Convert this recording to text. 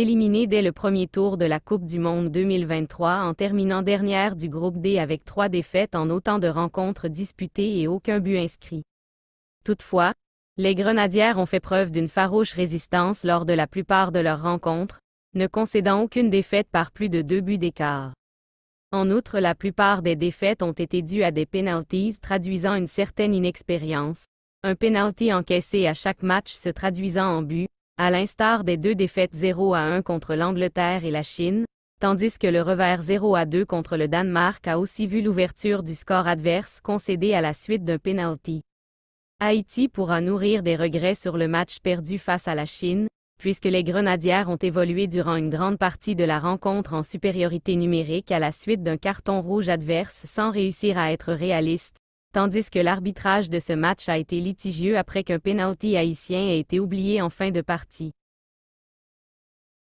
éliminée dès le premier tour de la Coupe du Monde 2023 en terminant dernière du groupe D avec trois défaites en autant de rencontres disputées et aucun but inscrit. Toutefois, les Grenadières ont fait preuve d'une farouche résistance lors de la plupart de leurs rencontres, ne concédant aucune défaite par plus de deux buts d'écart. En outre, la plupart des défaites ont été dues à des penalties traduisant une certaine inexpérience, un penalty encaissé à chaque match se traduisant en but, à l'instar des deux défaites 0 à 1 contre l'Angleterre et la Chine, tandis que le revers 0 à 2 contre le Danemark a aussi vu l'ouverture du score adverse concédé à la suite d'un penalty. Haïti pourra nourrir des regrets sur le match perdu face à la Chine, puisque les Grenadières ont évolué durant une grande partie de la rencontre en supériorité numérique à la suite d'un carton rouge adverse sans réussir à être réaliste, tandis que l'arbitrage de ce match a été litigieux après qu'un pénalty haïtien ait été oublié en fin de partie.